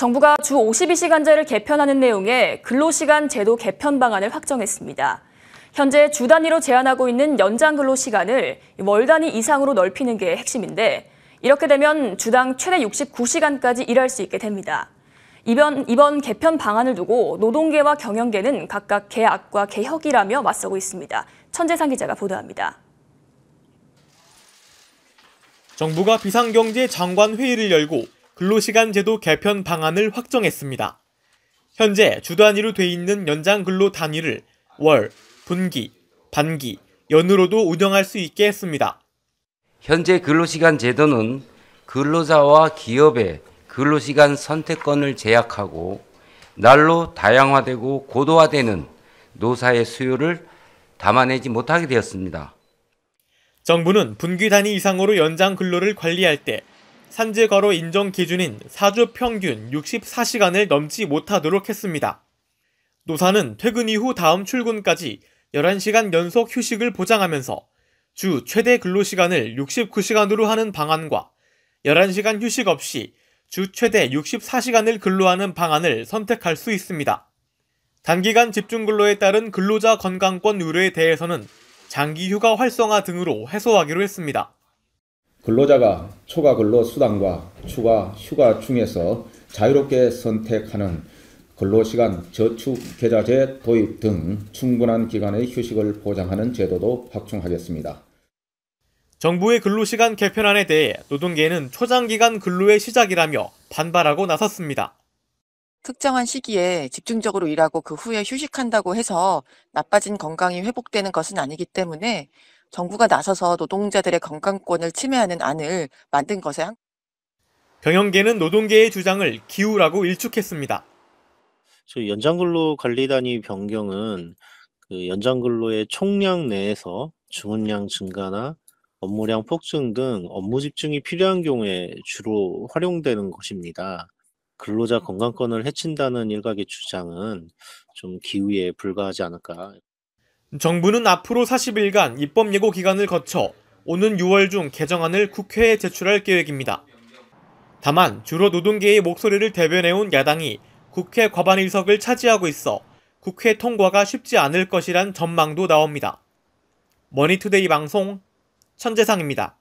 정부가 주 52시간제를 개편하는 내용의 근로시간 제도 개편 방안을 확정했습니다. 현재 주 단위로 제한하고 있는 연장 근로시간을 월 단위 이상으로 넓히는 게 핵심인데 이렇게 되면 주당 최대 69시간까지 일할 수 있게 됩니다. 이번, 이번 개편 방안을 두고 노동계와 경영계는 각각 개악과 개혁이라며 맞서고 있습니다. 천재상 기자가 보도합니다. 정부가 비상경제 장관 회의를 열고 근로시간 제도 개편 방안을 확정했습니다. 현재 주 단위로 돼 있는 연장 근로 단위를 월, 분기, 반기, 연으로도 운영할 수 있게 했습니다. 현재 근로시간 제도는 근로자와 기업의 근로시간 선택권을 제약하고 날로 다양화되고 고도화되는 노사의 수요를 담아내지 못하게 되었습니다. 정부는 분기 단위 이상으로 연장 근로를 관리할 때 산재 거로 인정 기준인 4주 평균 64시간을 넘지 못하도록 했습니다. 노사는 퇴근 이후 다음 출근까지 11시간 연속 휴식을 보장하면서 주 최대 근로시간을 69시간으로 하는 방안과 11시간 휴식 없이 주 최대 64시간을 근로하는 방안을 선택할 수 있습니다. 단기간 집중근로에 따른 근로자 건강권 의려에 대해서는 장기 휴가 활성화 등으로 해소하기로 했습니다. 근로자가 초과 근로 수당과 추가 휴가 중에서 자유롭게 선택하는 근로시간 저축계좌제 도입 등 충분한 기간의 휴식을 보장하는 제도도 확충하겠습니다. 정부의 근로시간 개편안에 대해 노동계는 초장기간 근로의 시작이라며 반발하고 나섰습니다. 특정한 시기에 집중적으로 일하고 그 후에 휴식한다고 해서 나빠진 건강이 회복되는 것은 아니기 때문에 정부가 나서서 노동자들의 건강권을 침해하는 안을 만든 것에 한... 경영계는 노동계의 주장을 기우라고 일축했습니다. 연장근로 관리단위 변경은 그 연장근로의 총량 내에서 주문량 증가나 업무량 폭증 등 업무 집중이 필요한 경우에 주로 활용되는 것입니다. 근로자 건강권을 해친다는 일각의 주장은 좀 기우에 불과하지 않을까. 정부는 앞으로 40일간 입법 예고 기간을 거쳐 오는 6월 중 개정안을 국회에 제출할 계획입니다. 다만 주로 노동계의 목소리를 대변해온 야당이 국회 과반 의석을 차지하고 있어 국회 통과가 쉽지 않을 것이란 전망도 나옵니다. 머니투데이 방송 천재상입니다.